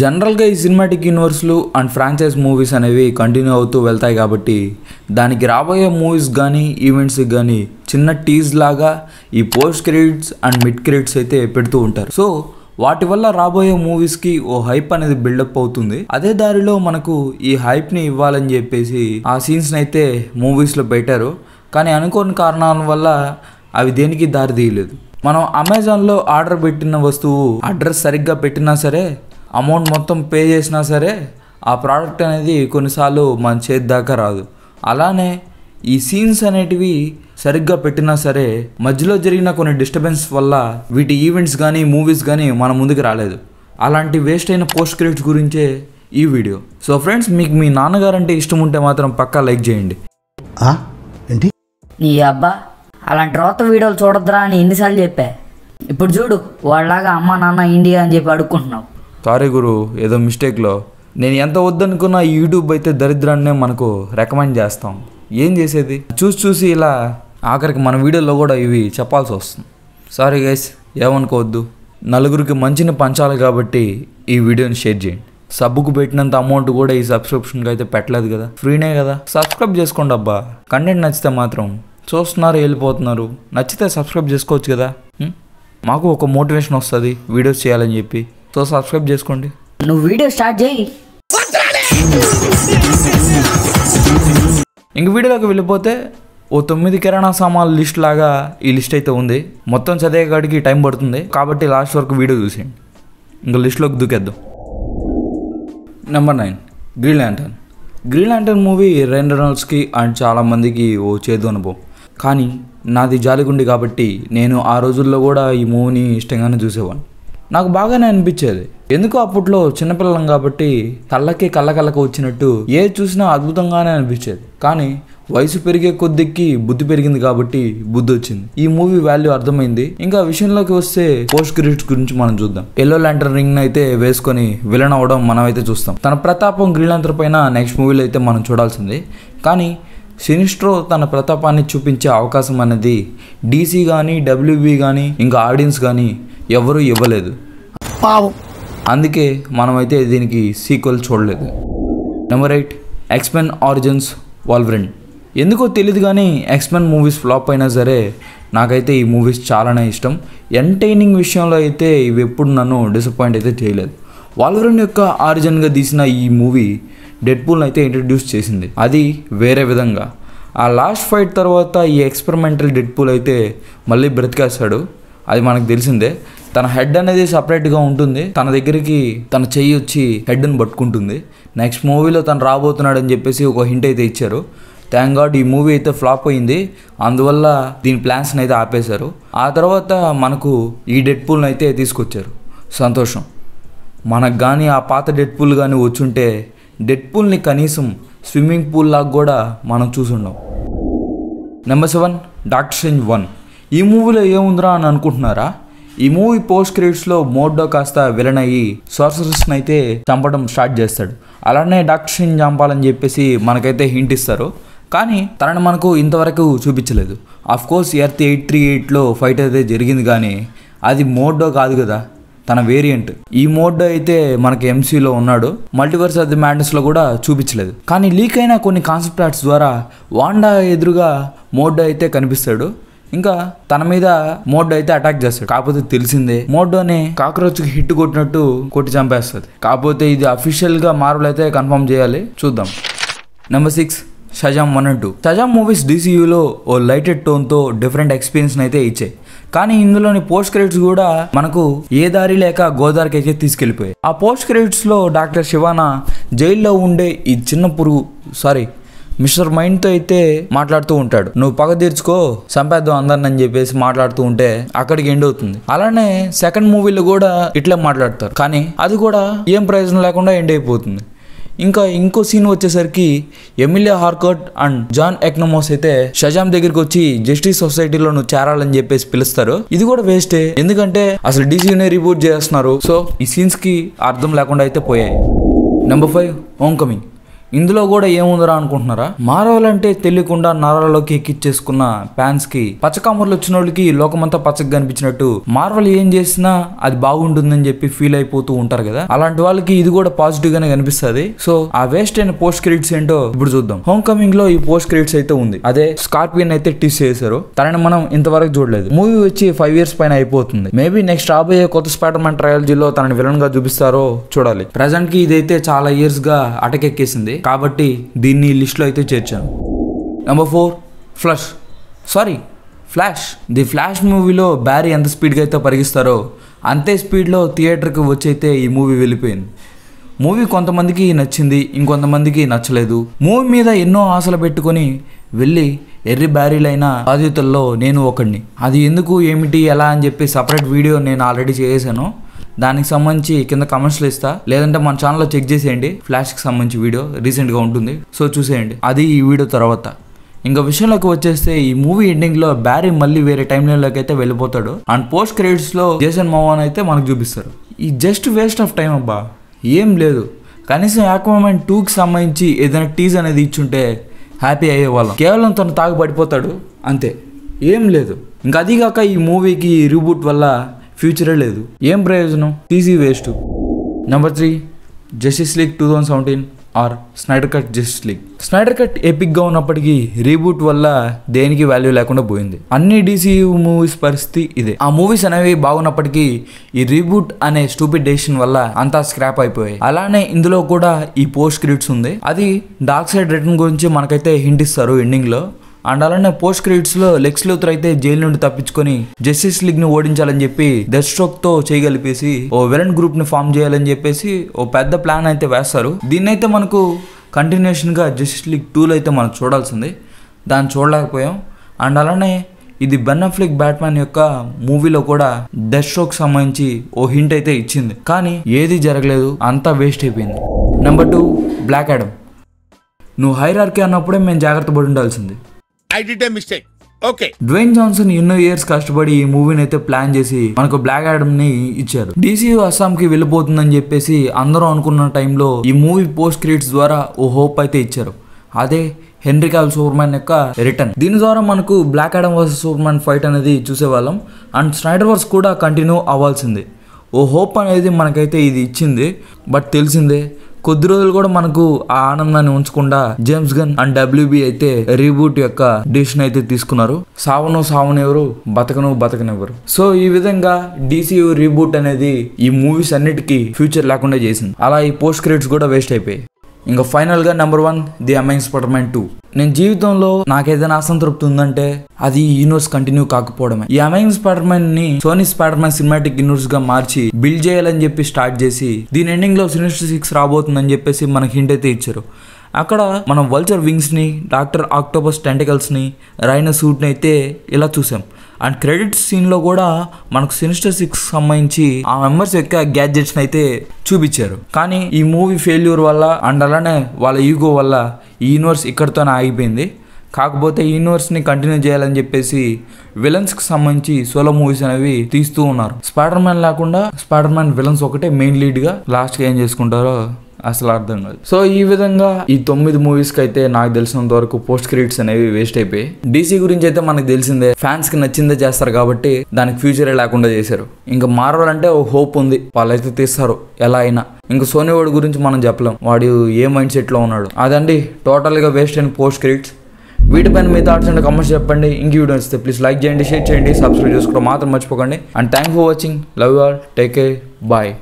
జనరల్గా ఈ సినిమాటిక్ యూనివర్స్లు అండ్ ఫ్రాంచైజ్ మూవీస్ అనేవి కంటిన్యూ అవుతూ వెళ్తాయి కాబట్టి దానికి రాబోయే మూవీస్ కానీ ఈవెంట్స్ కానీ చిన్న టీజ్ లాగా ఈ post credits and mid credits అయితే పెడుతూ ఉంటారు సో వాటి వల్ల రాబోయే మూవీస్కి ఓ హైప్ అనేది బిల్డప్ అవుతుంది అదే దారిలో మనకు ఈ హైప్ని ఇవ్వాలని చెప్పేసి ఆ సీన్స్ని అయితే మూవీస్లో పెట్టారు కానీ అనుకోని కారణాల వల్ల అవి దేనికి దారి తీయలేదు మనం అమెజాన్లో ఆర్డర్ పెట్టిన వస్తువు అడ్రస్ సరిగ్గా పెట్టినా సరే అమౌంట్ మొత్తం పే చేసినా సరే ఆ ప్రోడక్ట్ అనేది కొన్నిసార్లు మన చేతి దాకా రాదు అలానే ఈ సీన్స్ అనేటివి సరిగ్గా పెట్టినా సరే మధ్యలో జరిగిన కొన్ని డిస్టర్బెన్స్ వల్ల వీటి ఈవెంట్స్ కానీ మూవీస్ కానీ మన ముందుకు రాలేదు అలాంటి వేస్ట్ అయిన పోస్ట్ క్రెడిట్స్ గురించే ఈ వీడియో సో ఫ్రెండ్స్ మీకు మీ నాన్నగారు అంటే ఇష్టం ఉంటే మాత్రం పక్కా లైక్ చేయండి ఏంటి నీ అబ్బా అలాంటి రోత వీడియోలు చూడొద్దురా అని ఎన్నిసార్లు చెప్పా ఇప్పుడు చూడు వాళ్ళలాగా అమ్మ నాన్న ఇండియా అని చెప్పి అడుక్కుంటున్నావు సారీ గురు ఏదో మిస్టేక్లో నేను ఎంత వద్దనుకున్నా యూట్యూబ్ అయితే దరిద్రాన్నే మనకు రికమెండ్ చేస్తాం ఏం చేసేది చూసి చూసి ఇలా ఆఖరికి మన వీడియోలో కూడా ఇవి చెప్పాల్సి వస్తుంది సారీ గైస్ ఏమనుకోవద్దు నలుగురికి మంచిని పంచాలి కాబట్టి ఈ వీడియోని షేర్ చేయండి సబ్బుకు పెట్టినంత అమౌంట్ కూడా ఈ సబ్స్క్రిప్షన్కి అయితే పెట్టలేదు కదా ఫ్రీనే కదా సబ్స్క్రైబ్ చేసుకోండి అబ్బా కంటెంట్ నచ్చితే మాత్రం చూస్తున్నారు వెళ్ళిపోతున్నారు నచ్చితే సబ్స్క్రైబ్ చేసుకోవచ్చు కదా మాకు ఒక మోటివేషన్ వస్తుంది వీడియోస్ చేయాలని చెప్పి సో సబ్స్క్రైబ్ చేసుకోండి నువ్వు వీడియో స్టార్ట్ చేయి ఇంక వీడియోలోకి వెళ్ళిపోతే ఓ తొమ్మిది కిరాణా సామాన్ లిస్ట్ లాగా ఈ లిస్ట్ అయితే ఉంది మొత్తం చదివేకాడికి టైం పడుతుంది కాబట్టి లాస్ట్ వరకు వీడియో చూసేయండి ఇంకా లిస్ట్లోకి దూకేద్దాం number nine green lantern green lantern movie Ryan రెనాల్డ్స్కి అండ్ చాలామందికి ఓ చేదు అనుభవం కానీ నాది జాలిగుండి కాబట్టి నేను ఆ రోజుల్లో కూడా ఈ మూవీని ఇష్టంగానే చూసేవాడిని నాకు బాగానే అనిపించేది ఎందుకో అప్పట్లో చిన్నపిల్లలం కాబట్టి కళ్ళకి కళ్ళకళ్ళకి వచ్చినట్టు ఏ చూసినా అద్భుతంగానే అనిపించేది కానీ వయసు పెరిగే కొద్దికి బుద్ధి పెరిగింది కాబట్టి బుద్ధి వచ్చింది ఈ మూవీ వాల్యూ అర్థమైంది ఇంకా విషయంలోకి వస్తే పోస్ట్ క్రెడిట్స్ గురించి మనం చూద్దాం ఎల్లో ల్యాంటర్ రింగ్ అయితే వేసుకొని విలన్ అవడం మనం అయితే చూస్తాం తన ప్రతాపం గ్రీన్ ల్యాంటర్ పైన నెక్స్ట్ మూవీలో అయితే మనం చూడాల్సిందే కానీ సినిస్ట్రో తన ప్రతాపాన్ని చూపించే అవకాశం అనేది డీసీ కానీ డబ్ల్యూబీ కానీ ఇంకా ఆడియన్స్ కానీ ఎవరూ ఇవ్వలేదు పావు అందుకే మనమైతే దీనికి సీక్వెల్ చూడలేదు number eight X Men origins Wolverine ఎందుకో తెలియదు కానీ ఎక్స్మెన్ మూవీస్ ఫ్లాప్ అయినా సరే నాకైతే ఈ మూవీస్ చాలానే ఇష్టం ఎంటర్టైనింగ్ విషయంలో అయితే ఇవి ఎప్పుడు నన్ను డిసప్పాయింట్ అయితే చేయలేదు వాల్వరిన్ యొక్క ఆరిజిన్గా తీసిన ఈ మూవీ డెడ్ పూల్ అయితే ఇంట్రడ్యూస్ చేసింది అది వేరే విధంగా ఆ లాస్ట్ ఫైట్ తర్వాత ఈ ఎక్స్పెరిమెంటల్ పూల్ అయితే మళ్ళీ బ్రతికేస్తాడు అది మనకు తెలిసిందే తన హెడ్ అనేది సపరేట్గా ఉంటుంది తన దగ్గరికి తన చెయ్యి వచ్చి హెడ్ని పట్టుకుంటుంది నెక్స్ట్ మూవీలో తను రాబోతున్నాడు అని చెప్పేసి ఒక హింట్ అయితే ఇచ్చారు థ్యాంక్ గాడ్ ఈ మూవీ అయితే ఫ్లాప్ అయింది అందువల్ల దీని ప్లాన్స్ని అయితే ఆపేశారు ఆ తర్వాత మనకు ఈ డెడ్ పూల్ని అయితే తీసుకొచ్చారు సంతోషం మనకు కానీ ఆ పాత డెడ్ పూల్ కానీ వచ్చుంటే డెడ్ పూల్ని కనీసం స్విమ్మింగ్ పూల్ లాగా కూడా మనం చూసుండాం number seven doctor Strange one ఈ మూవీలో ఏముందిరా అని అనుకుంటున్నారా ఈ మూవీ పోస్ట్ క్రెడిట్స్లో మోడ్డో కాస్త విలన్ అయ్యి సోర్సరస్ని అయితే చంపడం స్టార్ట్ చేస్తాడు అలానే డాక్టర్ని చంపాలని చెప్పేసి మనకైతే హింట్ ఇస్తారు కానీ తనని మనకు ఇంతవరకు చూపించలేదు కోర్స్ ఎర్త్ ఎయిట్ త్రీ ఎయిట్లో ఫైట్ అయితే జరిగింది కానీ అది మోడ్డో కాదు కదా తన వేరియంట్ ఈ మోడ్డో అయితే మనకి ఎంసీలో ఉన్నాడు మల్టీవర్స్ ఆఫ్ ది మ్యాడ్నెస్లో కూడా చూపించలేదు కానీ లీక్ అయిన కొన్ని కాన్సెప్ట్ ఆర్ట్స్ ద్వారా వాండా ఎదురుగా మోడ్ అయితే కనిపిస్తాడు ఇంకా తన మీద మోడ్ అయితే అటాక్ చేస్తాడు కాకపోతే తెలిసిందే అనే కాక్రోచ్ హిట్ కొట్టినట్టు కొట్టి చంపేస్తుంది కాకపోతే ఇది అఫీషియల్ గా మార్వల్ అయితే కన్ఫర్మ్ చేయాలి చూద్దాం number six Shazam one and two Shazam movies డీసీయూలో ఓ లైటెడ్ టోన్తో డిఫరెంట్ ఎక్స్పీరియన్స్ అయితే ఇచ్చాయి కానీ ఇందులోని పోస్ట్ క్రెడిట్స్ కూడా మనకు ఏ దారి లేక గోదావరికి అయితే తీసుకెళ్ళిపోయాయి ఆ పోస్ట్ క్రెడిట్స్లో డాక్టర్ శివానా జైల్లో ఉండే ఈ చిన్న పురుగు సారీ మిస్టర్ మైండ్తో అయితే మాట్లాడుతూ ఉంటాడు నువ్వు పగ తీర్చుకో సంపాద్దాం అందరిని అని చెప్పేసి మాట్లాడుతూ ఉంటే అక్కడికి ఎండ్ అవుతుంది అలానే సెకండ్ మూవీలో కూడా ఇట్లా మాట్లాడతారు కానీ అది కూడా ఏం ప్రయోజనం లేకుండా ఎండ్ అయిపోతుంది ఇంకా ఇంకో సీన్ వచ్చేసరికి Emilia Harcourt and John Economos అయితే షజామ్ దగ్గరికి వచ్చి జస్టిస్ సొసైటీలో నువ్వు చేరాలని చెప్పేసి పిలుస్తారు ఇది కూడా వేస్టే ఎందుకంటే అసలు డీసీనే రిపోర్ట్ చేస్తున్నారు సో ఈ సీన్స్ కి అర్థం లేకుండా అయితే పోయాయి నెంబర్ ఫైవ్ హోమ్ కమింగ్ ఇందులో కూడా ఏముందిరా అనుకుంటున్నారా మారవాలంటే అంటే తెలియకుండా నరాలలోకి ఎక్కిచ్చేసుకున్న ఫ్యాన్స్ కి పచ్చకామర్లు వచ్చిన వాళ్ళకి లోకమంతా పచ్చగా కనిపించినట్టు మార్వల్ ఏం చేసినా అది బాగుంటుందని చెప్పి ఫీల్ అయిపోతూ ఉంటారు కదా అలాంటి వాళ్ళకి ఇది కూడా పాజిటివ్ గానే కనిపిస్తుంది సో ఆ వేస్ట్ అయిన పోస్ట్ క్రెడిట్స్ ఏంటో ఇప్పుడు చూద్దాం హోమ్ కమింగ్ లో ఈ పోస్ట్ క్రెడిట్స్ అయితే ఉంది అదే స్కార్పియన్ అయితే టీస్ చేశారు తనని మనం ఇంతవరకు చూడలేదు మూవీ వచ్చి ఫైవ్ ఇయర్స్ పైన అయిపోతుంది మేబీ నెక్స్ట్ రాబోయే కొత్త స్పైడర్ మ్యాన్ ట్రయాలజీలో తనని విలన్ గా చూపిస్తారో చూడాలి ప్రజెంట్ కి ఇదైతే చాలా ఇయర్స్ గా అటకెక్కేసింది కాబట్టి దీన్ని లిస్ట్లో అయితే చేర్చాను number four flush sorry flash the flash movie Barry ఎంత స్పీడ్గా అయితే పరిగిస్తారో అంతే స్పీడ్లో థియేటర్కి వచ్చైతే ఈ మూవీ వెళ్ళిపోయింది మూవీ కొంతమందికి నచ్చింది ఇంకొంతమందికి నచ్చలేదు మూవీ మీద ఎన్నో ఆశలు పెట్టుకొని వెళ్ళి ఎర్రి బ్యారీలైన బాధితుల్లో నేను ఒకడిని అది ఎందుకు ఏమిటి ఎలా అని చెప్పి సపరేట్ వీడియో నేను ఆల్రెడీ చేశాను దానికి సంబంధించి కింద కమెంట్స్లో ఇస్తా లేదంటే మన ఛానల్లో చెక్ చేసేయండి ఫ్లాష్కి సంబంధించి వీడియో రీసెంట్గా ఉంటుంది సో చూసేయండి అది ఈ వీడియో తర్వాత ఇంకా విషయంలోకి వచ్చేస్తే ఈ మూవీ ఎండింగ్ లో బ్యారీ మళ్ళీ వేరే టైం లైన్ లోకి అయితే వెళ్ళిపోతాడు అండ్ పోస్ట్ క్రెడిట్స్ లో జేసన్ మోహన్ అయితే మనకు చూపిస్తారు ఈ జస్ట్ వేస్ట్ ఆఫ్ టైం అబ్బా ఏం లేదు కనీసం యాక్వామెన్ టూకి సంబంధించి ఏదైనా టీజ్ అనేది ఇచ్చుంటే హ్యాపీ అయ్యేవాళ్ళం కేవలం తను తాగు పడిపోతాడు అంతే ఏం లేదు ఇంకా అదిగాక ఈ మూవీకి రీబూట్ వల్ల ఫ్యూచరే లేదు ఏం ప్రయోజనం DC waste number three justice league two thousand seventeen or Snyder cut justice league Snyder cut ఎపిక్గా ఉన్నప్పటికీ రీబూట్ వల్ల దేనికి వాల్యూ లేకుండా పోయింది అన్ని డీసీయూ మూవీస్ పరిస్థితి ఇదే ఆ మూవీస్ అనేవి బాగున్నప్పటికీ ఈ రీబూట్ అనే స్టూపిడ్ డెసిషన్ వల్ల అంతా స్క్రాప్ అయిపోయాయి అలానే ఇందులో కూడా ఈ పోస్ట్ క్రిడ్స్ ఉంది అది డార్క్ సైడ్ రిటర్న్ గురించి మనకైతే హింట్ ఇస్తారు ఎండింగ్లో అండ్ అలానే పోస్ట్ క్రెడిట్స్లో లెక్స్ లూథర్ అయితే జైలు నుండి తప్పించుకొని జస్టిస్ ని ఓడించాలని చెప్పి డెత్ స్ట్రోక్తో చేయగలిపేసి ఓ విలన్ గ్రూప్ని ఫామ్ చేయాలని చెప్పేసి ఓ పెద్ద ప్లాన్ అయితే వేస్తారు దీన్నైతే మనకు కంటిన్యూషన్గా జస్టిస్ లీగ్ టూలో అయితే మనం చూడాల్సింది దాన్ని చూడలేకపోయాం అండ్ అలానే ఇది బెన్నఫ్లిక్ బ్యాట్మెన్ యొక్క మూవీలో కూడా డెత్ స్ట్రోక్ సంబంధించి ఓ హింట్ అయితే ఇచ్చింది కానీ ఏది జరగలేదు అంతా వేస్ట్ అయిపోయింది నెంబర్ టూ బ్లాక్ యాడమ్ నువ్వు హైరార్కీ అన్నప్పుడే మేము జాగ్రత్త పడి ఉండాల్సింది I did mistake okay Dwayne Johnson ఎన్నో ఇయర్స్ కష్టపడి ఈ మూవీని అయితే ప్లాన్ చేసి మనకు బ్లాక్ ఆడమ్ ని ఇచ్చారు డిసి అస్సాం కి వెళ్ళిపోతుందని చెప్పేసి అందరూ అనుకున్న టైంలో ఈ మూవీ పోస్ట్ క్రెడిట్స్ ద్వారా ఓ హోప్ అయితే ఇచ్చారు అదే హెన్రీ కాల్ సూపర్మ్యాన్ యొక్క రిటర్న్ దీని ద్వారా మనకు Black Adam versus Superman fight అనేది చూసేవాళ్ళం అండ్ స్నైడర్ వర్స్ కూడా కంటిన్యూ అవ్వాల్సింది ఓ హోప్ అనేది మనకైతే ఇది ఇచ్చింది బట్ తెలిసిందే కొద్ది రోజులు కూడా మనకు ఆ ఆనందాన్ని ఉంచకుండా జేమ్స్ గన్ అండ్ డబ్ల్యూబి అయితే రీబూట్ యొక్క డిసిషన్ అయితే తీసుకున్నారు సావను సావనెవరు బతకను బతకనెవరు సో ఈ విధంగా డీసీయూ రీబూట్ అనేది ఈ మూవీస్ అన్నిటికీ ఫ్యూచర్ లేకుండా చేసింది అలా ఈ పోస్ట్ క్రెడిట్స్ కూడా వేస్ట్ అయిపోయాయి ఇంకా ఫైనల్గా number one the amazing spider man two నేను జీవితంలో నాకేదైనా అసంతృప్తి ఉందంటే అది యూనివర్స్ కంటిన్యూ కాకపోవడమే ఈ అమైన్ స్పైడర్ మ్యాన్ ని Sony Spider Man cinematic universe గా మార్చి బిల్డ్ చేయాలని చెప్పి స్టార్ట్ చేసి దీని ఎండింగ్ లో సినిస్టర్ సిక్స్ రాబోతుందని చెప్పేసి మనకి హింట్ అయితే ఇచ్చారు అక్కడ మనం వల్చర్ వింగ్స్ని డాక్టర్ ఆక్టోపస్ టెంటికల్స్ని రైన సూట్ని అయితే ఇలా చూసాం అండ్ క్రెడిట్ సీన్లో కూడా మనకు సినిస్టర్ సిక్స్ సంబంధించి ఆ మెంబర్స్ యొక్క గ్యాడ్జెట్స్ని అయితే చూపించారు కానీ ఈ మూవీ ఫెయిల్యూర్ వల్ల అండ్ అలానే వాళ్ళ ఈగో వల్ల ఈ యూనివర్స్ ఇక్కడితోనే ఆగిపోయింది కాకపోతే యూనివర్స్ని కంటిన్యూ చేయాలని చెప్పేసి విలన్స్కి సంబంధించి సోలో మూవీస్ అనేవి తీస్తూ ఉన్నారు స్పైడర్ మ్యాన్ లేకుండా స్పైడర్ మ్యాన్ విలన్స్ ఒకటే మెయిన్ లీడ్గా లాస్ట్గా ఏం చేసుకుంటారో అసలు అర్థం కాదు సో ఈ విధంగా ఈ తొమ్మిది మూవీస్కి అయితే నాకు తెలిసినంత వరకు పోస్ట్ క్రెడిట్స్ అనేవి వేస్ట్ అయిపోయి డీసీ గురించి అయితే మనకు తెలిసిందే ఫ్యాన్స్కి నచ్చిందే చేస్తారు కాబట్టి దానికి ఫ్యూచరే లేకుండా చేశారు ఇంకా మార్వల్ అంటే ఒక హోప్ ఉంది వాళ్ళైతే తీస్తారు ఎలా అయినా ఇంకా సోనీ వాడి గురించి మనం చెప్పలేం వాడు ఏ మైండ్ సెట్లో ఉన్నాడు అదండి టోటల్గా వేస్ట్ అయిన పోస్ట్ క్రెడిట్స్ వీటిపైన మీ థాట్స్ అండ్ కమెంట్స్ చెప్పండి ఇంక వీడియో నచ్చితే ప్లీజ్ లైక్ చేయండి షేర్ చేయండి సబ్స్క్రైబ్ చేసుకోవడం మాత్రం మర్చిపోకండి and thank for watching love all take care bye